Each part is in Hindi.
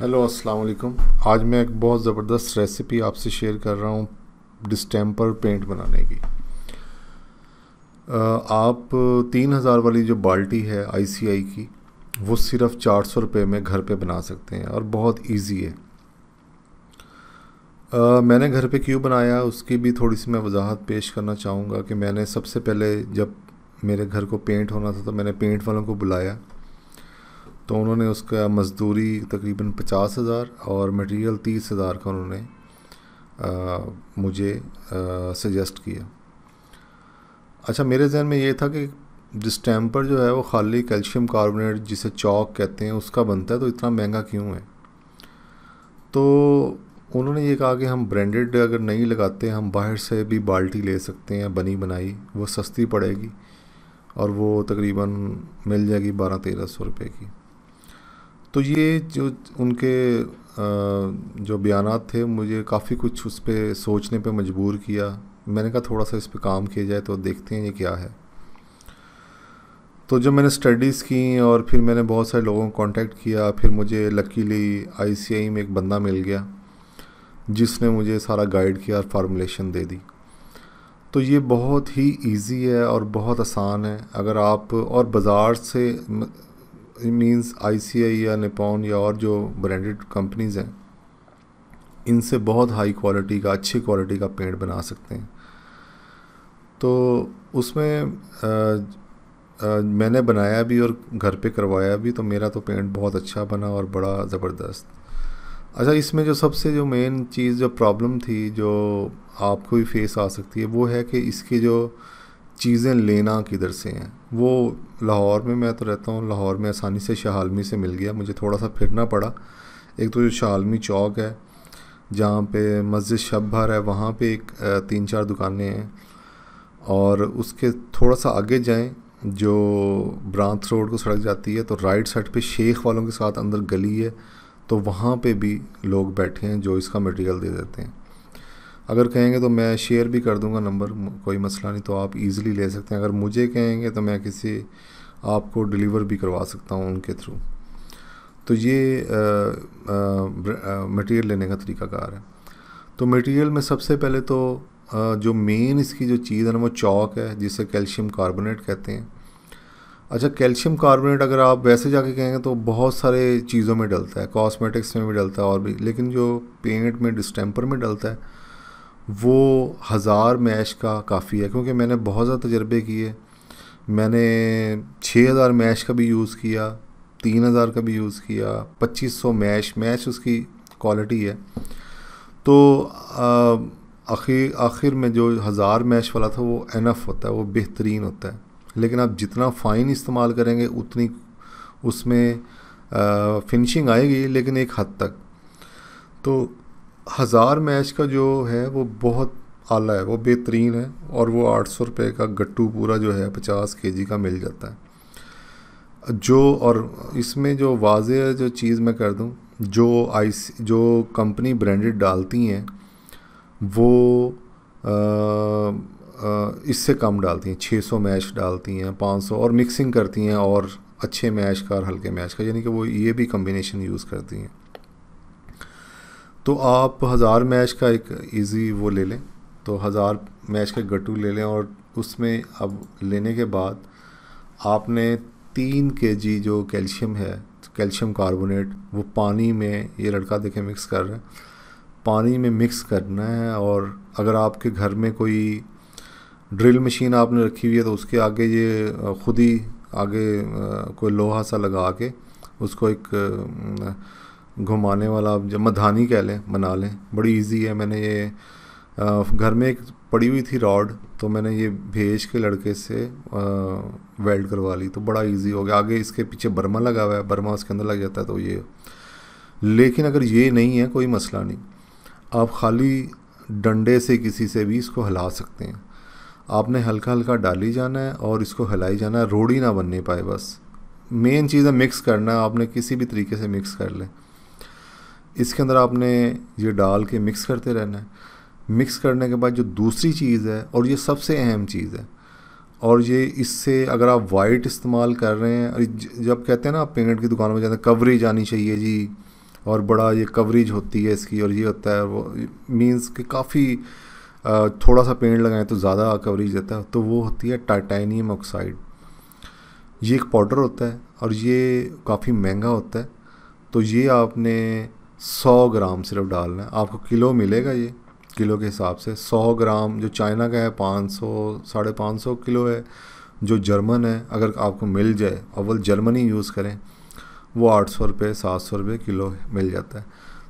हेलो अस्सलाम वालेकुम आज मैं एक बहुत ज़बरदस्त रेसिपी आपसे शेयर कर रहा हूँ डिस्टेम्पर पेंट बनाने की आप तीन हज़ार वाली जो बाल्टी है आईसीआई की वो सिर्फ चार सौ रुपये में घर पे बना सकते हैं और बहुत इजी है आ, मैंने घर पे क्यों बनाया उसकी भी थोड़ी सी मैं वजाहत पेश करना चाहूँगा कि मैंने सबसे पहले जब मेरे घर को पेंट होना था तो मैंने पेंट वालों को बुलाया तो उन्होंने उसका मज़दूरी तकरीबन पचास हज़ार और मटेरियल तीस हज़ार का उन्होंने आ, मुझे सजेस्ट किया अच्छा मेरे जहन में ये था कि जिस टैम्पर जो है वो खाली कैल्शियम कार्बोनेट जिसे चौक कहते हैं उसका बनता है तो इतना महंगा क्यों है तो उन्होंने ये कहा कि हम ब्रांडेड अगर नहीं लगाते हम बाहर से भी बाल्टी ले सकते हैं बनी बनाई वो सस्ती पड़ेगी और वो तकरीबन मिल जाएगी बारह तेरह सौ रुपये की तो ये जो उनके जो बयान थे मुझे काफ़ी कुछ उस पर सोचने पर मजबूर किया मैंने कहा थोड़ा सा इस पर काम किया जाए तो देखते हैं ये क्या है तो जब मैंने स्टडीज़ की और फिर मैंने बहुत सारे लोगों को कांटेक्ट किया फिर मुझे लकीली आईसीआई में एक बंदा मिल गया जिसने मुझे सारा गाइड किया और फार्मूलेशन दे दी तो ये बहुत ही इजी है और बहुत आसान है अगर आप और बाज़ार से मीन्स आई या निपॉन या और जो ब्रांडेड कंपनीज़ हैं इनसे बहुत हाई क्वालिटी का अच्छी क्वालिटी का पेंट बना सकते हैं तो उसमें आ, आ, मैंने बनाया भी और घर पे करवाया भी तो मेरा तो पेंट बहुत अच्छा बना और बड़ा ज़बरदस्त अच्छा इसमें जो सबसे जो मेन चीज़ जो प्रॉब्लम थी जो आपको भी फेस आ सकती है वो है कि इसके जो चीज़ें लेना किधर से हैं वो लाहौर में मैं तो रहता हूँ लाहौर में आसानी से शाहमी से मिल गया मुझे थोड़ा सा फिरना पड़ा एक तो जो शाहमी चौक है जहाँ पे मस्जिद शब भर है वहाँ पे एक तीन चार दुकानें हैं और उसके थोड़ा सा आगे जाएं जो ब्रांथ रोड को सड़क जाती है तो राइट साइड पे शेख वालों के साथ अंदर गली है तो वहाँ पे भी लोग बैठे हैं जो इसका मटेरियल दे देते हैं अगर कहेंगे तो मैं शेयर भी कर दूंगा नंबर कोई मसला नहीं तो आप इजीली ले सकते हैं अगर मुझे कहेंगे तो मैं किसी आपको डिलीवर भी करवा सकता हूँ उनके थ्रू तो ये मटेरियल लेने का तरीकाकार है तो मटेरियल में सबसे पहले तो आ, जो मेन इसकी जो चीज़ है ना वो चौक है जिसे कैल्शियम कार्बोनेट कहते हैं अच्छा कैल्शियम कार्बोनेट अगर आप वैसे जाके कहेंगे तो बहुत सारे चीज़ों में डलता है कॉस्मेटिक्स में भी डलता है और भी लेकिन जो पेंट में डिस्टेंपर में डलता है वो हज़ार मैश का काफ़ी है क्योंकि मैंने बहुत ज़्यादा तजर्बे किए मैंने छः हज़ार मैश का भी यूज़ किया तीन हज़ार का भी यूज़ किया पच्चीस सौ मैश मैश उसकी क्वालिटी है तो आखिर आखिर में जो हज़ार मैश वाला था वो एनफ होता है वो बेहतरीन होता है लेकिन आप जितना फ़ाइन इस्तेमाल करेंगे उतनी उसमें फिनिशिंग आएगी लेकिन एक हद तक तो हज़ार मैच का जो है वो बहुत आला है वो बेहतरीन है और वो आठ सौ रुपये का गट्टू पूरा जो है पचास के जी का मिल जाता है जो और इसमें जो वाज जो चीज़ मैं कर दूँ जो आइस जो कंपनी ब्रांडेड डालती हैं वो इससे कम डालती हैं 600 मैच डालती हैं 500 और मिक्सिंग करती हैं और अच्छे मैच का और हल्के मैच का यानी कि वो ये भी कम्बिनेशन यूज़ करती हैं तो आप हज़ार मैच का एक इजी वो ले लें तो हज़ार मैच का गट्टू ले लें और उसमें अब लेने के बाद आपने तीन के जी जो कैल्शियम है कैल्शियम कार्बोनेट वो पानी में ये लड़का देखे मिक्स कर रहे हैं पानी में मिक्स करना है और अगर आपके घर में कोई ड्रिल मशीन आपने रखी हुई है तो उसके आगे ये ख़ुद ही आगे कोई लोहा सा लगा के उसको एक घुमाने वाला आप जब मधानी कह लें बना लें बड़ी इजी है मैंने ये घर में एक पड़ी हुई थी रॉड तो मैंने ये भेज के लड़के से वेल्ड करवा ली तो बड़ा इजी हो गया आगे इसके पीछे बर्मा लगा हुआ है बर्मा उसके अंदर लग जाता है तो ये लेकिन अगर ये नहीं है कोई मसला नहीं आप खाली डंडे से किसी से भी इसको हिला सकते हैं आपने हल्का हल्का डाली जाना है और इसको हिलाई जाना है रोड़ी ना बनने पाए बस मेन चीज़ है मिक्स करना आपने किसी भी तरीके से मिक्स कर लें इसके अंदर आपने ये डाल के मिक्स करते रहना है मिक्स करने के बाद जो दूसरी चीज़ है और ये सबसे अहम चीज़ है और ये इससे अगर आप वाइट इस्तेमाल कर रहे हैं जब कहते हैं ना आप पेंट की दुकान में जाते हैं कवरेज आनी चाहिए जी और बड़ा ये कवरेज होती है इसकी और ये होता है वो मीन्स कि काफ़ी थोड़ा सा पेंट लगाएं तो ज़्यादा कवरेज देता है तो वो होती है टाइटानियम ऑक्साइड ये एक पाउडर होता है और ये काफ़ी महंगा होता है तो ये आपने सौ ग्राम सिर्फ डालना है आपको किलो मिलेगा ये किलो के हिसाब से सौ ग्राम जो चाइना का है पाँच सौ साढ़े पाँच सौ किलो है जो जर्मन है अगर आपको मिल जाए अव्वल जर्मनी यूज़ करें वो आठ सौ रुपये सात सौ रुपये किलो मिल जाता है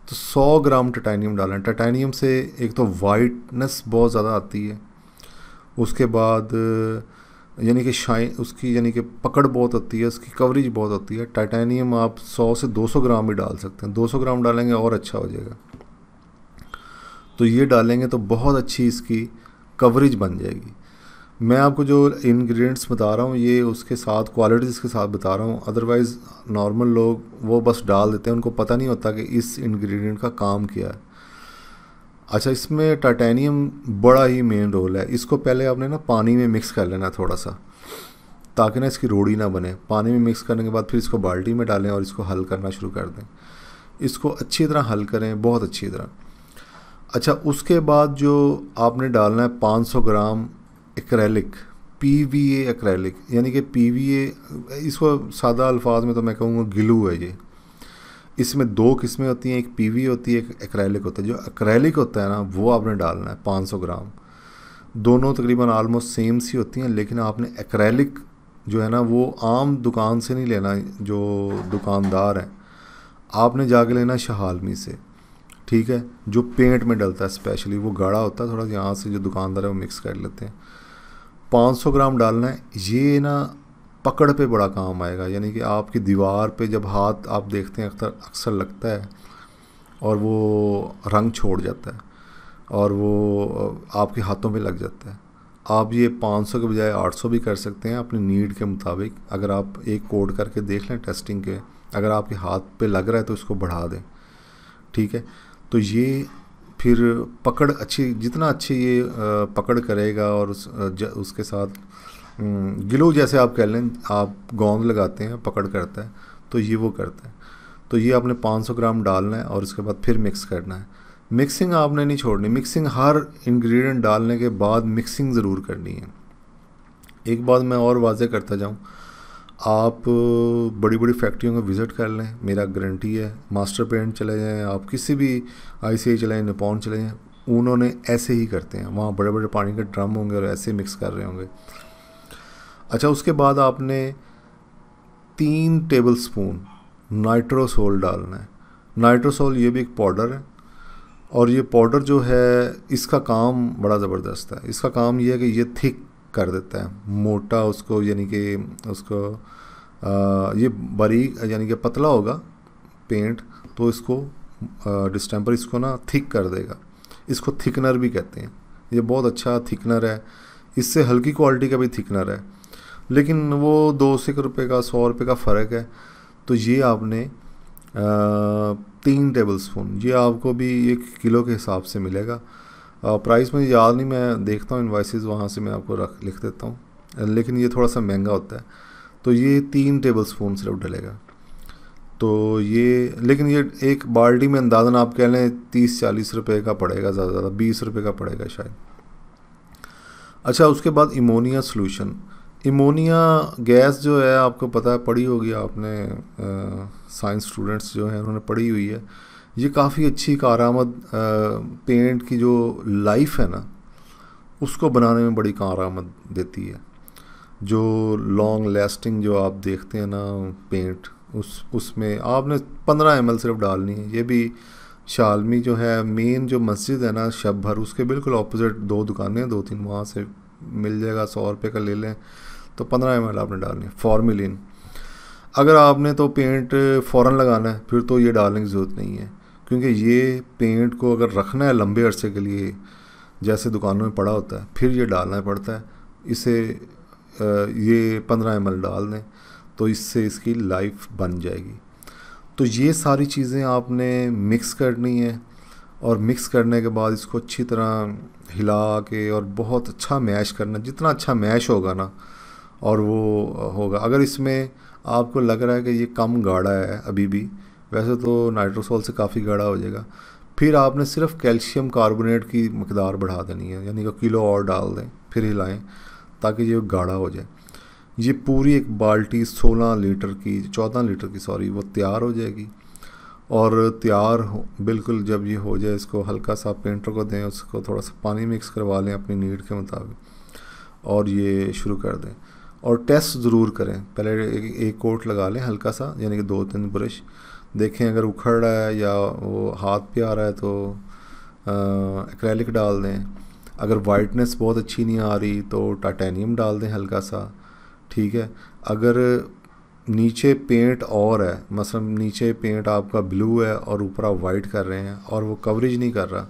तो सौ ग्राम टाटानियम डालना है से एक तो वाइटनेस बहुत ज़्यादा आती है उसके बाद यानी कि शाइन उसकी यानी कि पकड़ बहुत आती है उसकी कवरेज बहुत आती है टाइटेनियम आप 100 से 200 ग्राम भी डाल सकते हैं 200 ग्राम डालेंगे और अच्छा हो जाएगा तो ये डालेंगे तो बहुत अच्छी इसकी कवरेज बन जाएगी मैं आपको जो इंग्रेडिएंट्स बता रहा हूँ ये उसके साथ क्वालिटीज़ के साथ बता रहा हूँ अदरवाइज़ नॉर्मल लोग वो बस डाल देते हैं उनको पता नहीं होता कि इस इन्ग्रीडियंट का काम क्या है अच्छा इसमें टाइटेनियम बड़ा ही मेन रोल है इसको पहले आपने ना पानी में मिक्स कर लेना थोड़ा सा ताकि ना इसकी रोड़ी ना बने पानी में मिक्स करने के बाद फिर इसको बाल्टी में डालें और इसको हल करना शुरू कर दें इसको अच्छी तरह हल करें बहुत अच्छी तरह अच्छा उसके बाद जो आपने डालना है 500 gram acrylic P V acrylic acrylic यानी कि पी वी ए इसको सादा अल्फाज में तो मैं कहूँगा गिलू है ये इसमें दो किस्में होती हैं एक पीवी होती है एक एक्रैलिक होता है जो एक्रैलिक होता है ना वो आपने डालना है 500 ग्राम दोनों तकरीबन आलमोस्ट सेम सी होती हैं लेकिन आपने एक्रैलिक जो है ना वो आम दुकान से नहीं लेना जो दुकानदार हैं आपने जाके लेना शहालमी से ठीक है जो पेंट में डलता है स्पेशली वो गाढ़ा होता है थोड़ा यहाँ से जो दुकानदार है वो मिक्स कर लेते हैं 500 ग्राम डालना है ये ना पकड़ पे बड़ा काम आएगा यानी कि आपकी दीवार पे जब हाथ आप देखते हैं अक्सर अक्सर लगता है और वो रंग छोड़ जाता है और वो आपके हाथों पे लग जाता है आप ये 500 के बजाय 800 भी कर सकते हैं अपनी नीड के मुताबिक अगर आप एक कोड करके देख लें टेस्टिंग के अगर आपके हाथ पे लग रहा है तो इसको बढ़ा दें ठीक है तो ये फिर पकड़ अच्छी जितना अच्छी ये पकड़ करेगा और उस, उसके साथ हम्म, गिलो जैसे आप कह लें आप गोंद लगाते हैं पकड़ करता है तो ये वो करता है तो ये आपने 500 ग्राम डालना है और उसके बाद फिर मिक्स करना है मिक्सिंग आपने नहीं छोड़नी मिक्सिंग हर इंग्रेडिएंट डालने के बाद मिक्सिंग ज़रूर करनी है एक बात मैं और वाजह करता जाऊँ आप बड़ी बड़ी फैक्ट्रियों का विज़िट कर लें मेरा गारंटी है मास्टर पेंट चले जाएँ आप किसी भी आई सी आई चले जाएँ निपॉन चले जाएँ उन्होंने ऐसे ही करते हैं वहाँ बड़े बड़े पानी के ड्रम होंगे और ऐसे मिक्स कर रहे होंगे अच्छा उसके बाद आपने तीन टेबल स्पून नाइट्रोसोल डालना है नाइट्रोसोल ये भी एक पाउडर है और ये पाउडर जो है इसका काम बड़ा ज़बरदस्त है इसका काम ये है कि ये थिक कर देता है मोटा उसको यानी कि उसको आ, ये बारीक यानी कि पतला होगा पेंट तो इसको डिस्टेंपर इसको ना थिक कर देगा इसको थिकनर भी कहते हैं ये बहुत अच्छा थिकनर है इससे हल्की क्वालिटी का भी थिकनर है लेकिन वो दो सौ रुपये का सौ रुपये का फ़र्क है तो ये आपने आ, तीन टेबल स्पून ये आपको भी एक किलो के हिसाब से मिलेगा आ, प्राइस मुझे याद नहीं मैं देखता हूँ इन्वाइसेस वहाँ से मैं आपको रख लिख देता हूँ लेकिन ये थोड़ा सा महंगा होता है तो ये तीन टेबल स्पून सिर्फ डलेगा तो ये लेकिन ये एक बाल्टी में अंदाजन आप कह लें तीस चालीस रुपये का पड़ेगा ज़्यादा से ज़्यादा बीस रुपये का पड़ेगा शायद अच्छा उसके बाद इमोनिया सोलूशन इमोनिया गैस जो है आपको पता है पढ़ी होगी आपने साइंस स्टूडेंट्स जो हैं उन्होंने पढ़ी हुई है ये काफ़ी अच्छी कारामद पेंट की जो लाइफ है ना उसको बनाने में बड़ी कारामद देती है जो लॉन्ग लास्टिंग जो आप देखते हैं ना पेंट उस उसमें आपने पंद्रह एम सिर्फ डालनी है ये भी शालमी जो है मेन जो मस्जिद है ना शब भर उसके बिल्कुल अपोजिट दो दुकानें दो तीन वहाँ से मिल जाएगा सौ रुपये का ले लें तो पंद्रह एम आपने डालनी है फॉर्मिलीन अगर आपने तो पेंट फ़ौर लगाना है फिर तो ये डालने की ज़रूरत नहीं है क्योंकि ये पेंट को अगर रखना है लंबे अरसे के लिए जैसे दुकानों में पड़ा होता है फिर ये डालना पड़ता है इसे ये पंद्रह एम डाल दें तो इससे इसकी लाइफ बन जाएगी तो ये सारी चीज़ें आपने मिक्स करनी है और मिक्स करने के बाद इसको अच्छी तरह हिला के और बहुत अच्छा मैश करना जितना अच्छा मैश होगा ना और वो होगा अगर इसमें आपको लग रहा है कि ये कम गाढ़ा है अभी भी वैसे तो नाइट्रोसोल से काफ़ी गाढ़ा हो जाएगा फिर आपने सिर्फ कैल्शियम कार्बोनेट की मकदार बढ़ा देनी है यानी कि किलो और डाल दें फिर हिलाएं ताकि ये गाढ़ा हो जाए ये पूरी एक बाल्टी 16 लीटर की 14 लीटर की सॉरी वो तैयार हो जाएगी और तैयार हो बिल्कुल जब ये हो जाए इसको हल्का सा पेंटर को दें उसको थोड़ा सा पानी मिक्स करवा लें अपनी नीड के मुताबिक और ये शुरू कर दें और टेस्ट ज़रूर करें पहले एक, एक कोट लगा लें हल्का सा यानी कि दो तीन ब्रश देखें अगर उखड़ रहा है या वो हाथ पे आ रहा है तो एक्रेलिक डाल दें अगर वाइटनेस बहुत अच्छी नहीं आ रही तो टाइटेनियम डाल दें हल्का सा ठीक है अगर नीचे पेंट और है मसलन मतलब नीचे पेंट आपका ब्लू है और ऊपर आप वाइट कर रहे हैं और वो कवरेज नहीं कर रहा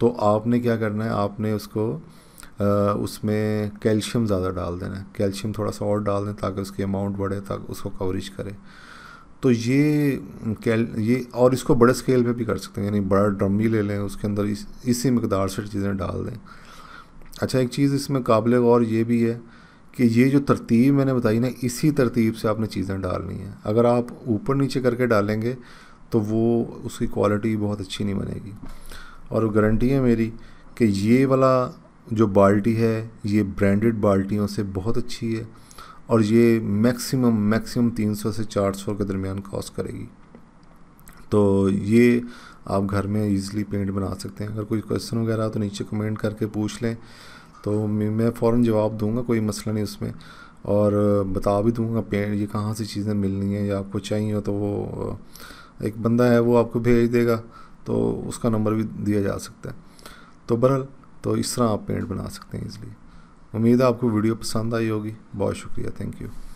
तो आपने क्या करना है आपने उसको आ, उसमें कैल्शियम ज़्यादा डाल देना है कैल्शियम थोड़ा सा और डाल दें ताकि उसकी अमाउंट बढ़े ताकि उसको कवरेज करे तो ये कैल ये और इसको बड़े स्केल पे भी कर सकते हैं यानी बड़ा ड्रम भी ले लें उसके अंदर इस, इसी मकदार से चीज़ें डाल दें अच्छा एक चीज़ इसमें काबिल और ये भी है कि ये जो तरतीब मैंने बताई ना इसी तरतीब से आपने चीज़ें डालनी हैं अगर आप ऊपर नीचे करके डालेंगे तो वो उसकी क्वालिटी बहुत अच्छी नहीं बनेगी और गारंटी है मेरी कि ये वाला जो बाल्टी है ये ब्रांडेड बाल्टियों से बहुत अच्छी है और ये मैक्सिमम मैक्सिमम 300 से 400 के दरमियान कॉस्ट करेगी तो ये आप घर में इजीली पेंट बना सकते हैं अगर कोई क्वेश्चन वगैरह तो नीचे कमेंट करके पूछ लें तो मैं फ़ौर जवाब दूँगा कोई मसला नहीं उसमें और बता भी दूँगा पेड़ ये कहाँ से चीज़ें मिलनी हैं या आपको चाहिए हो तो वो एक बंदा है वो आपको भेज देगा तो उसका नंबर भी दिया जा सकता है तो बहरहाल तो इस तरह आप पेंट बना सकते हैं इसलिए उम्मीद है आपको वीडियो पसंद आई होगी बहुत शुक्रिया थैंक यू